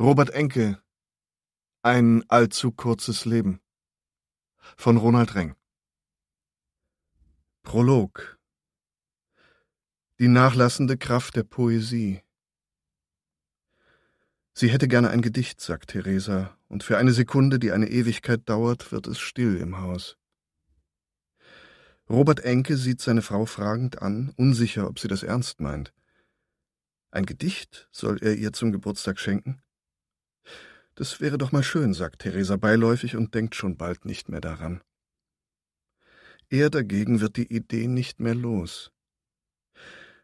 Robert Enke Ein allzu kurzes Leben von Ronald Reng Prolog Die nachlassende Kraft der Poesie Sie hätte gerne ein Gedicht, sagt Theresa, und für eine Sekunde, die eine Ewigkeit dauert, wird es still im Haus. Robert Enke sieht seine Frau fragend an, unsicher, ob sie das ernst meint. Ein Gedicht soll er ihr zum Geburtstag schenken? Das wäre doch mal schön, sagt Theresa beiläufig und denkt schon bald nicht mehr daran. Er dagegen wird die Idee nicht mehr los.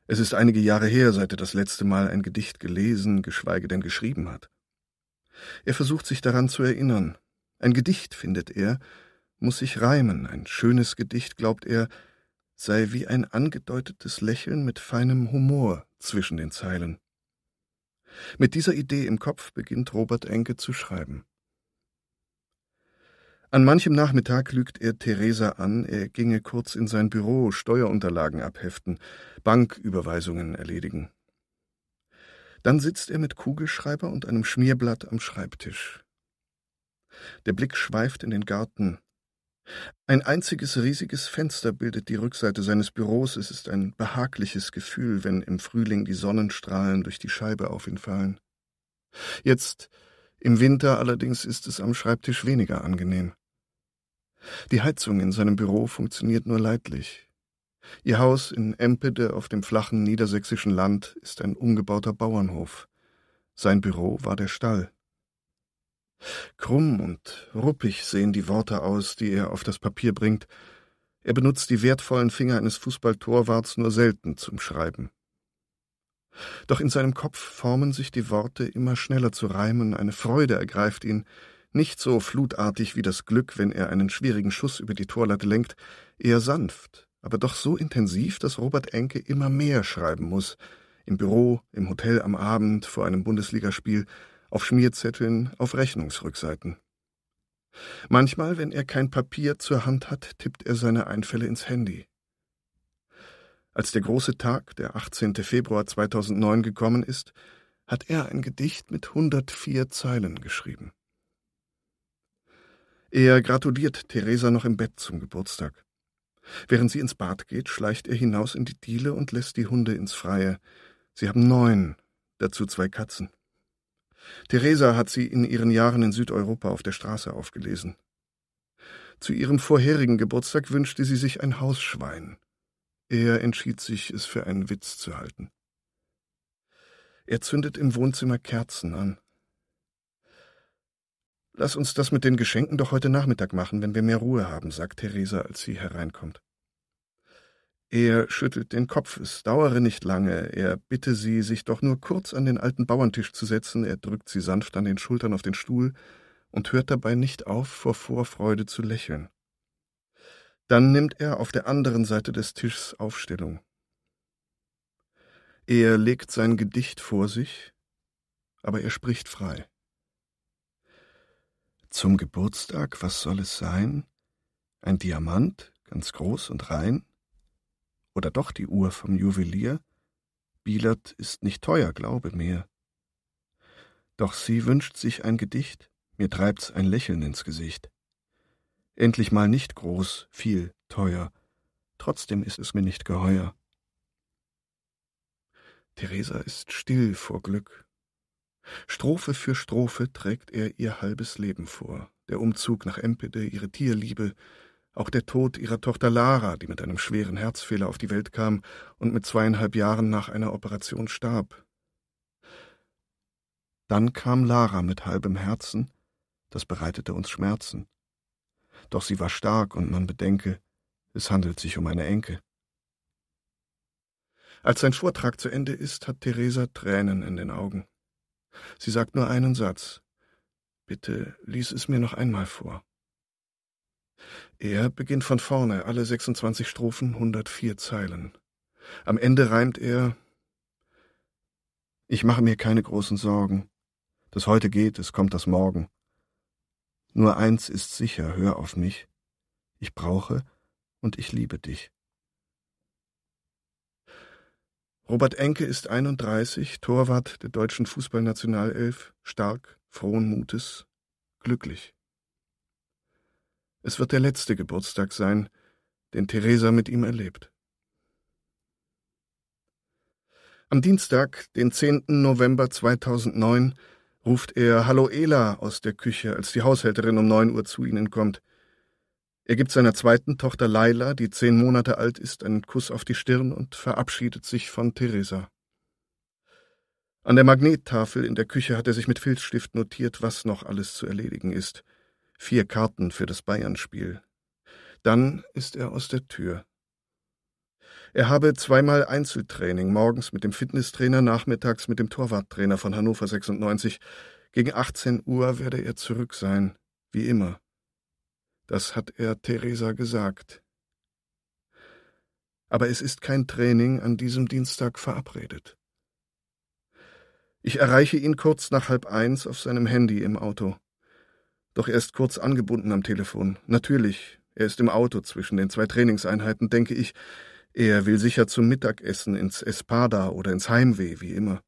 Es ist einige Jahre her, seit er das letzte Mal ein Gedicht gelesen, geschweige denn geschrieben hat. Er versucht sich daran zu erinnern. Ein Gedicht, findet er, muss sich reimen. Ein schönes Gedicht, glaubt er, sei wie ein angedeutetes Lächeln mit feinem Humor zwischen den Zeilen. Mit dieser Idee im Kopf beginnt Robert Enke zu schreiben. An manchem Nachmittag lügt er Theresa an, er ginge kurz in sein Büro Steuerunterlagen abheften, Banküberweisungen erledigen. Dann sitzt er mit Kugelschreiber und einem Schmierblatt am Schreibtisch. Der Blick schweift in den Garten, ein einziges riesiges Fenster bildet die Rückseite seines Büros. Es ist ein behagliches Gefühl, wenn im Frühling die Sonnenstrahlen durch die Scheibe auf ihn fallen. Jetzt, im Winter allerdings, ist es am Schreibtisch weniger angenehm. Die Heizung in seinem Büro funktioniert nur leidlich. Ihr Haus in Empede auf dem flachen niedersächsischen Land ist ein umgebauter Bauernhof. Sein Büro war der Stall. Krumm und ruppig sehen die Worte aus, die er auf das Papier bringt. Er benutzt die wertvollen Finger eines Fußballtorwarts nur selten zum Schreiben. Doch in seinem Kopf formen sich die Worte immer schneller zu Reimen, eine Freude ergreift ihn, nicht so flutartig wie das Glück, wenn er einen schwierigen Schuss über die Torlatte lenkt, eher sanft, aber doch so intensiv, dass Robert Enke immer mehr schreiben muss, im Büro, im Hotel am Abend, vor einem Bundesligaspiel, auf Schmierzetteln, auf Rechnungsrückseiten. Manchmal, wenn er kein Papier zur Hand hat, tippt er seine Einfälle ins Handy. Als der große Tag, der 18. Februar 2009 gekommen ist, hat er ein Gedicht mit 104 Zeilen geschrieben. Er gratuliert Theresa noch im Bett zum Geburtstag. Während sie ins Bad geht, schleicht er hinaus in die Diele und lässt die Hunde ins Freie. Sie haben neun, dazu zwei Katzen. Theresa hat sie in ihren Jahren in Südeuropa auf der Straße aufgelesen. Zu ihrem vorherigen Geburtstag wünschte sie sich ein Hausschwein. Er entschied sich, es für einen Witz zu halten. Er zündet im Wohnzimmer Kerzen an. Lass uns das mit den Geschenken doch heute Nachmittag machen, wenn wir mehr Ruhe haben, sagt Theresa, als sie hereinkommt. Er schüttelt den Kopf, es dauere nicht lange, er bitte sie, sich doch nur kurz an den alten Bauerntisch zu setzen, er drückt sie sanft an den Schultern auf den Stuhl und hört dabei nicht auf, vor Vorfreude zu lächeln. Dann nimmt er auf der anderen Seite des Tisches Aufstellung. Er legt sein Gedicht vor sich, aber er spricht frei. Zum Geburtstag, was soll es sein? Ein Diamant, ganz groß und rein? oder doch die Uhr vom Juwelier? Bielert ist nicht teuer, glaube mir. Doch sie wünscht sich ein Gedicht, mir treibt's ein Lächeln ins Gesicht. Endlich mal nicht groß, viel, teuer, trotzdem ist es mir nicht geheuer. Theresa ist still vor Glück. Strophe für Strophe trägt er ihr halbes Leben vor, der Umzug nach Empede, ihre Tierliebe, auch der Tod ihrer Tochter Lara, die mit einem schweren Herzfehler auf die Welt kam und mit zweieinhalb Jahren nach einer Operation starb. Dann kam Lara mit halbem Herzen, das bereitete uns Schmerzen. Doch sie war stark und man bedenke, es handelt sich um eine Enke. Als sein Vortrag zu Ende ist, hat Theresa Tränen in den Augen. Sie sagt nur einen Satz. Bitte lies es mir noch einmal vor. Er beginnt von vorne, alle 26 Strophen, 104 Zeilen. Am Ende reimt er Ich mache mir keine großen Sorgen. Das heute geht, es kommt das Morgen. Nur eins ist sicher, hör auf mich. Ich brauche und ich liebe dich. Robert Enke ist 31, Torwart der deutschen Fußballnationalelf, stark, frohen Mutes, glücklich. Es wird der letzte Geburtstag sein, den Theresa mit ihm erlebt. Am Dienstag, den 10. November 2009, ruft er Hallo Ela aus der Küche, als die Haushälterin um 9 Uhr zu ihnen kommt. Er gibt seiner zweiten Tochter Laila, die zehn Monate alt ist, einen Kuss auf die Stirn und verabschiedet sich von Theresa. An der Magnettafel in der Küche hat er sich mit Filzstift notiert, was noch alles zu erledigen ist vier Karten für das Bayernspiel. Dann ist er aus der Tür. Er habe zweimal Einzeltraining, morgens mit dem Fitnesstrainer, nachmittags mit dem Torwarttrainer von Hannover 96. Gegen 18 Uhr werde er zurück sein, wie immer. Das hat er Theresa gesagt. Aber es ist kein Training an diesem Dienstag verabredet. Ich erreiche ihn kurz nach halb eins auf seinem Handy im Auto. Doch er ist kurz angebunden am Telefon. Natürlich, er ist im Auto zwischen den zwei Trainingseinheiten, denke ich. Er will sicher zum Mittagessen ins Espada oder ins Heimweh, wie immer.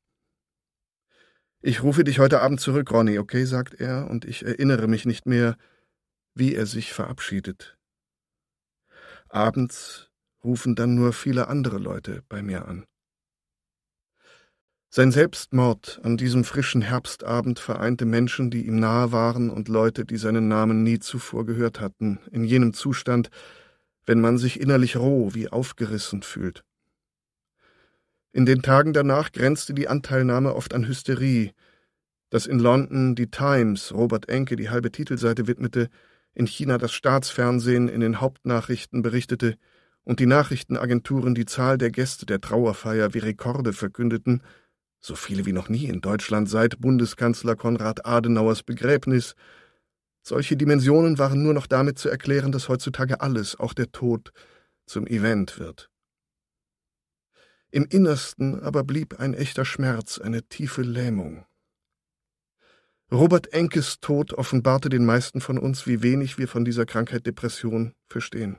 Ich rufe dich heute Abend zurück, Ronny, okay, sagt er, und ich erinnere mich nicht mehr, wie er sich verabschiedet. Abends rufen dann nur viele andere Leute bei mir an. Sein Selbstmord an diesem frischen Herbstabend vereinte Menschen, die ihm nahe waren und Leute, die seinen Namen nie zuvor gehört hatten, in jenem Zustand, wenn man sich innerlich roh wie aufgerissen fühlt. In den Tagen danach grenzte die Anteilnahme oft an Hysterie, dass in London die Times Robert Enke die halbe Titelseite widmete, in China das Staatsfernsehen in den Hauptnachrichten berichtete und die Nachrichtenagenturen die Zahl der Gäste der Trauerfeier wie Rekorde verkündeten, so viele wie noch nie in Deutschland seit Bundeskanzler Konrad Adenauers Begräbnis. Solche Dimensionen waren nur noch damit zu erklären, dass heutzutage alles, auch der Tod, zum Event wird. Im Innersten aber blieb ein echter Schmerz, eine tiefe Lähmung. Robert Enkes Tod offenbarte den meisten von uns, wie wenig wir von dieser Krankheit Depression verstehen.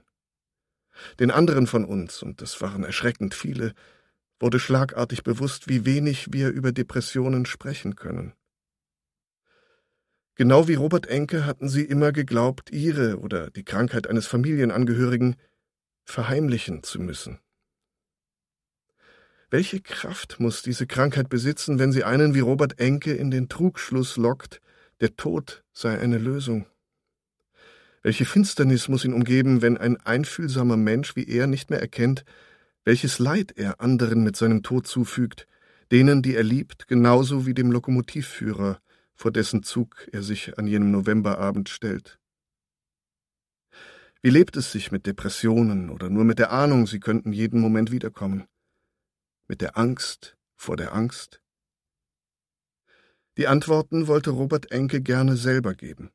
Den anderen von uns, und das waren erschreckend viele, wurde schlagartig bewusst, wie wenig wir über Depressionen sprechen können. Genau wie Robert Enke hatten sie immer geglaubt, ihre oder die Krankheit eines Familienangehörigen verheimlichen zu müssen. Welche Kraft muss diese Krankheit besitzen, wenn sie einen wie Robert Enke in den Trugschluss lockt, der Tod sei eine Lösung? Welche Finsternis muss ihn umgeben, wenn ein einfühlsamer Mensch wie er nicht mehr erkennt, welches Leid er anderen mit seinem Tod zufügt, denen, die er liebt, genauso wie dem Lokomotivführer, vor dessen Zug er sich an jenem Novemberabend stellt. Wie lebt es sich mit Depressionen oder nur mit der Ahnung, sie könnten jeden Moment wiederkommen? Mit der Angst vor der Angst? Die Antworten wollte Robert Enke gerne selber geben.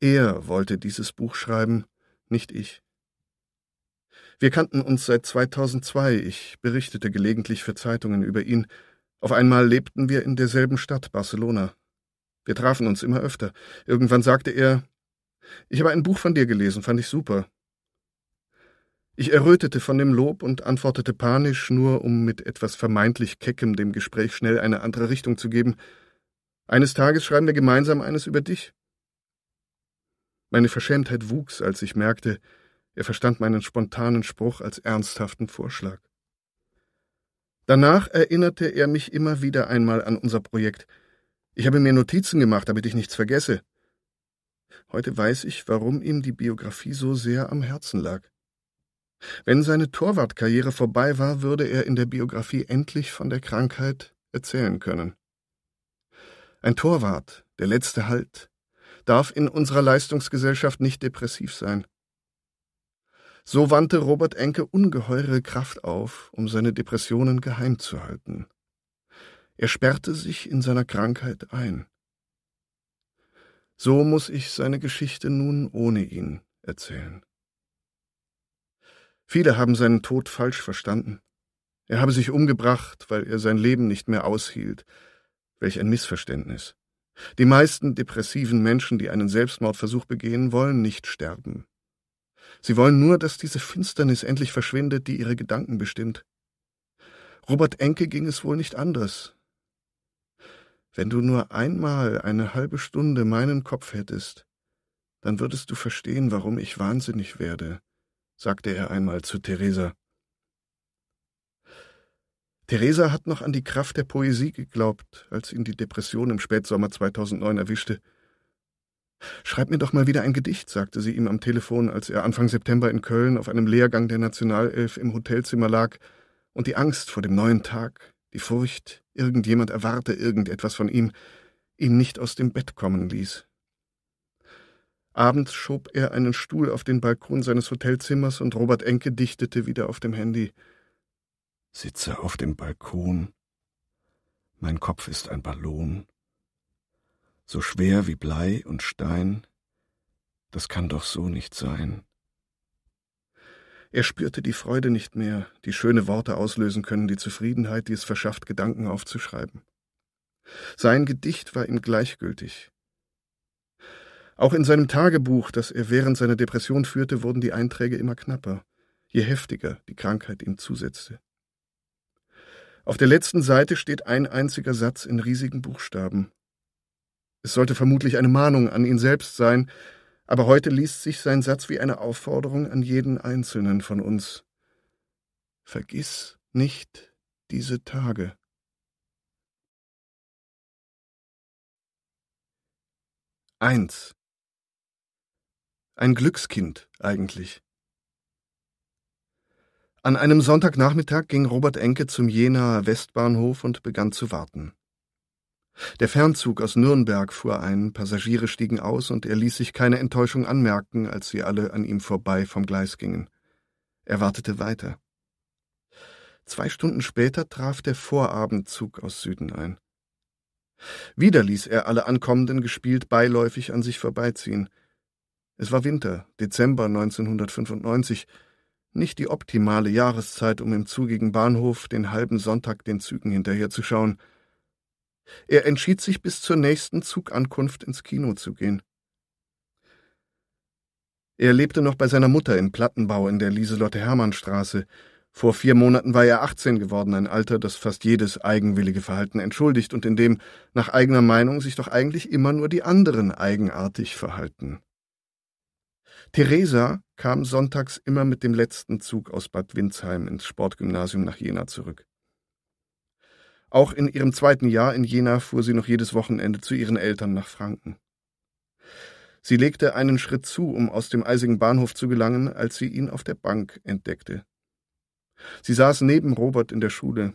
Er wollte dieses Buch schreiben, nicht ich. Wir kannten uns seit 2002, ich berichtete gelegentlich für Zeitungen über ihn. Auf einmal lebten wir in derselben Stadt, Barcelona. Wir trafen uns immer öfter. Irgendwann sagte er, ich habe ein Buch von dir gelesen, fand ich super. Ich errötete von dem Lob und antwortete panisch, nur um mit etwas vermeintlich Keckem dem Gespräch schnell eine andere Richtung zu geben. Eines Tages schreiben wir gemeinsam eines über dich. Meine Verschämtheit wuchs, als ich merkte, er verstand meinen spontanen Spruch als ernsthaften Vorschlag. Danach erinnerte er mich immer wieder einmal an unser Projekt. Ich habe mir Notizen gemacht, damit ich nichts vergesse. Heute weiß ich, warum ihm die Biografie so sehr am Herzen lag. Wenn seine Torwartkarriere vorbei war, würde er in der Biografie endlich von der Krankheit erzählen können. Ein Torwart, der letzte Halt, darf in unserer Leistungsgesellschaft nicht depressiv sein. So wandte Robert Enke ungeheure Kraft auf, um seine Depressionen geheim zu halten. Er sperrte sich in seiner Krankheit ein. So muss ich seine Geschichte nun ohne ihn erzählen. Viele haben seinen Tod falsch verstanden. Er habe sich umgebracht, weil er sein Leben nicht mehr aushielt. Welch ein Missverständnis. Die meisten depressiven Menschen, die einen Selbstmordversuch begehen, wollen nicht sterben. Sie wollen nur, dass diese Finsternis endlich verschwindet, die ihre Gedanken bestimmt. Robert Enke ging es wohl nicht anders. Wenn du nur einmal eine halbe Stunde meinen Kopf hättest, dann würdest du verstehen, warum ich wahnsinnig werde, sagte er einmal zu Theresa. Theresa hat noch an die Kraft der Poesie geglaubt, als ihn die Depression im Spätsommer 2009 erwischte. Schreib mir doch mal wieder ein Gedicht, sagte sie ihm am Telefon, als er Anfang September in Köln auf einem Lehrgang der Nationalelf im Hotelzimmer lag und die Angst vor dem neuen Tag, die Furcht, irgendjemand erwarte irgendetwas von ihm, ihn nicht aus dem Bett kommen ließ. Abends schob er einen Stuhl auf den Balkon seines Hotelzimmers und Robert Enke dichtete wieder auf dem Handy. Sitze auf dem Balkon. Mein Kopf ist ein Ballon so schwer wie Blei und Stein, das kann doch so nicht sein. Er spürte die Freude nicht mehr, die schöne Worte auslösen können, die Zufriedenheit, die es verschafft, Gedanken aufzuschreiben. Sein Gedicht war ihm gleichgültig. Auch in seinem Tagebuch, das er während seiner Depression führte, wurden die Einträge immer knapper, je heftiger die Krankheit ihm zusetzte. Auf der letzten Seite steht ein einziger Satz in riesigen Buchstaben. Es sollte vermutlich eine Mahnung an ihn selbst sein, aber heute liest sich sein Satz wie eine Aufforderung an jeden einzelnen von uns. Vergiss nicht diese Tage. Eins. Ein Glückskind eigentlich. An einem Sonntagnachmittag ging Robert Enke zum Jenaer Westbahnhof und begann zu warten. Der Fernzug aus Nürnberg fuhr ein, Passagiere stiegen aus und er ließ sich keine Enttäuschung anmerken, als sie alle an ihm vorbei vom Gleis gingen. Er wartete weiter. Zwei Stunden später traf der Vorabendzug aus Süden ein. Wieder ließ er alle Ankommenden gespielt beiläufig an sich vorbeiziehen. Es war Winter, Dezember 1995, nicht die optimale Jahreszeit, um im zugigen Bahnhof den halben Sonntag den Zügen hinterherzuschauen – er entschied sich, bis zur nächsten Zugankunft ins Kino zu gehen. Er lebte noch bei seiner Mutter im Plattenbau in der Lieselotte-Hermann-Straße. Vor vier Monaten war er 18 geworden, ein Alter, das fast jedes eigenwillige Verhalten entschuldigt und in dem, nach eigener Meinung, sich doch eigentlich immer nur die anderen eigenartig verhalten. Theresa kam sonntags immer mit dem letzten Zug aus Bad Windsheim ins Sportgymnasium nach Jena zurück. Auch in ihrem zweiten Jahr in Jena fuhr sie noch jedes Wochenende zu ihren Eltern nach Franken. Sie legte einen Schritt zu, um aus dem eisigen Bahnhof zu gelangen, als sie ihn auf der Bank entdeckte. Sie saß neben Robert in der Schule.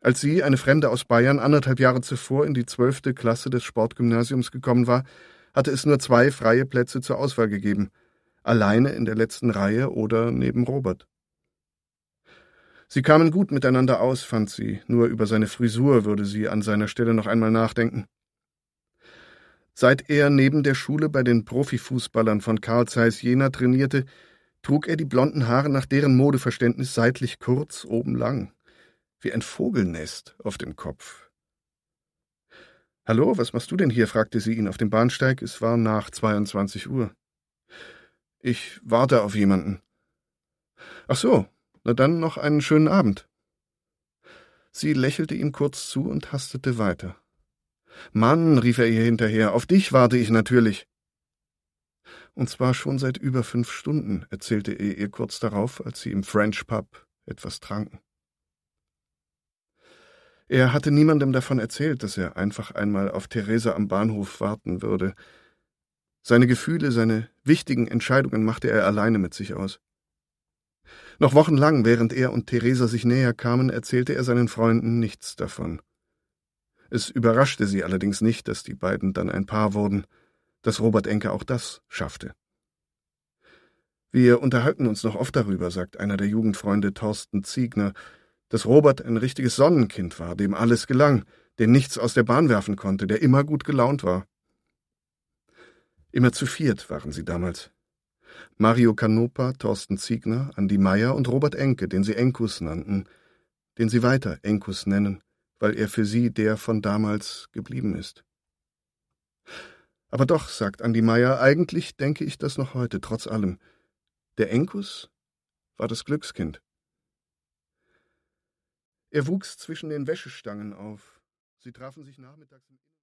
Als sie, eine Fremde aus Bayern, anderthalb Jahre zuvor in die zwölfte Klasse des Sportgymnasiums gekommen war, hatte es nur zwei freie Plätze zur Auswahl gegeben, alleine in der letzten Reihe oder neben Robert. Sie kamen gut miteinander aus, fand sie, nur über seine Frisur würde sie an seiner Stelle noch einmal nachdenken. Seit er neben der Schule bei den Profifußballern von Karl Zeiss Jena trainierte, trug er die blonden Haare nach deren Modeverständnis seitlich kurz, oben lang, wie ein Vogelnest auf dem Kopf. Hallo, was machst du denn hier? fragte sie ihn auf dem Bahnsteig. Es war nach 22 Uhr. Ich warte auf jemanden. Ach so, na dann noch einen schönen Abend. Sie lächelte ihm kurz zu und hastete weiter. Mann, rief er ihr hinterher, auf dich warte ich natürlich. Und zwar schon seit über fünf Stunden, erzählte er ihr kurz darauf, als sie im French Pub etwas tranken. Er hatte niemandem davon erzählt, dass er einfach einmal auf Theresa am Bahnhof warten würde. Seine Gefühle, seine wichtigen Entscheidungen machte er alleine mit sich aus. Noch wochenlang, während er und Theresa sich näher kamen, erzählte er seinen Freunden nichts davon. Es überraschte sie allerdings nicht, dass die beiden dann ein Paar wurden, dass Robert Enke auch das schaffte. Wir unterhalten uns noch oft darüber, sagt einer der Jugendfreunde Thorsten Ziegner, dass Robert ein richtiges Sonnenkind war, dem alles gelang, der nichts aus der Bahn werfen konnte, der immer gut gelaunt war. Immer zu viert waren sie damals, Mario Canopa, Thorsten Ziegner, Andi Meyer und Robert Enke, den sie Enkus nannten, den sie weiter Enkus nennen, weil er für sie der von damals geblieben ist. Aber doch, sagt Andi Meyer, eigentlich denke ich das noch heute, trotz allem. Der Enkus war das Glückskind. Er wuchs zwischen den Wäschestangen auf. Sie trafen sich nachmittags im